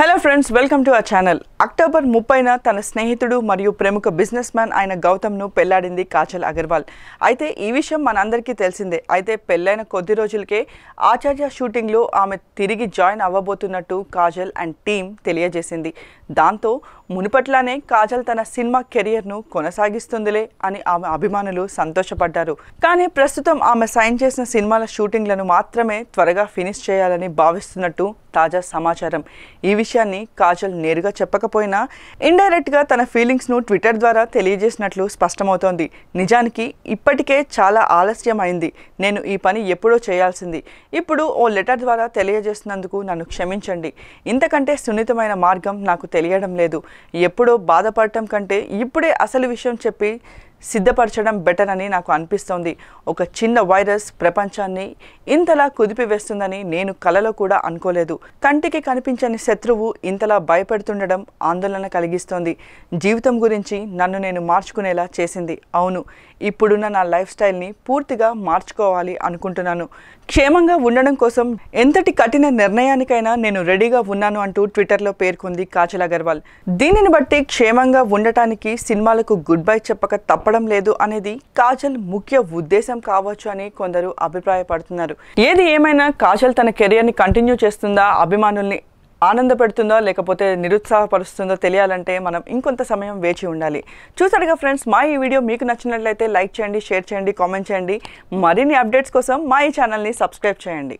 hello friends welcome to our channel October ముప్పైన తన స్నేహితుడు మరియు ప్రముఖ బిజినెస్ మ్యాన్ అయిన గౌతమ్ను పెళ్లాడింది కాచల్ అగర్వాల్ అయితే ఈ విషయం మనందరికీ తెలిసిందే అయితే పెళ్ళైన కొద్ది రోజులకే ఆచార్య షూటింగ్లో ఆమె తిరిగి జాయిన్ అవ్వబోతున్నట్టు కాజల్ అండ్ టీమ్ తెలియజేసింది దాంతో మునుపట్లానే కాజల్ తన సినిమా కెరియర్ను కొనసాగిస్తుందిలే అని ఆమె అభిమానులు సంతోషపడ్డారు కానీ ప్రస్తుతం ఆమె సైన్ చేసిన సినిమాల షూటింగ్లను మాత్రమే త్వరగా ఫినిష్ చేయాలని భావిస్తున్నట్టు తాజా సమాచారం ఈ విషయాన్ని కాజల్ నేరుగా చెప్పకపోయినా ఇండైరెక్ట్గా తన ఫీలింగ్స్ను ట్విట్టర్ ద్వారా తెలియజేసినట్లు స్పష్టమవుతోంది నిజానికి ఇప్పటికే చాలా ఆలస్యం అయింది నేను ఈ పని ఎప్పుడో చేయాల్సింది ఇప్పుడు ఓ లెటర్ ద్వారా తెలియజేసినందుకు నన్ను క్షమించండి ఇంతకంటే సున్నితమైన మార్గం నాకు తెలియడం లేదు ఎప్పుడో బాధపడటం కంటే ఇప్పుడే అసలు విషయం చెప్పి సిద్ధపరచడం బెటర్ అని నాకు అనిపిస్తోంది ఒక చిన్న వైరస్ ప్రపంచాన్ని ఇంతలా కుదిపివేస్తుందని నేను కలలో కూడా అనుకోలేదు కంటికి కనిపించని శత్రువు ఇంతలా భయపెడుతుండడం ఆందోళన కలిగిస్తోంది జీవితం గురించి నన్ను నేను మార్చుకునేలా చేసింది అవును ఇప్పుడున్న నా లైఫ్ స్టైల్ని పూర్తిగా మార్చుకోవాలి అనుకుంటున్నాను క్షేమంగా ఉండడం కోసం ఎంతటి కఠిన నిర్ణయానికైనా నేను రెడీగా ఉన్నాను అంటూ ట్విట్టర్లో పేర్కొంది కాజల్ అగర్వాల్ దీనిని బట్టి క్షేమంగా ఉండటానికి సినిమాలకు గుడ్ బై చెప్పక తప్పడం లేదు అనేది కాజల్ ముఖ్య ఉద్దేశం కావచ్చు అని కొందరు అభిప్రాయపడుతున్నారు ఏది ఏమైనా కాజల్ తన కెరియర్ని కంటిన్యూ చేస్తుందా అభిమానుల్ని పెడుతుందో లేకపోతే నిరుత్సాహపరుస్తుందో తెలియాలంటే మనం ఇంకొంత సమయం వేచి ఉండాలి చూసారుగా ఫ్రెండ్స్ మా ఈ వీడియో మీకు నచ్చినట్లయితే లైక్ చేయండి షేర్ చేయండి కామెంట్ చేయండి మరిన్ని అప్డేట్స్ కోసం మా ఈ ఛానల్ని సబ్స్క్రైబ్ చేయండి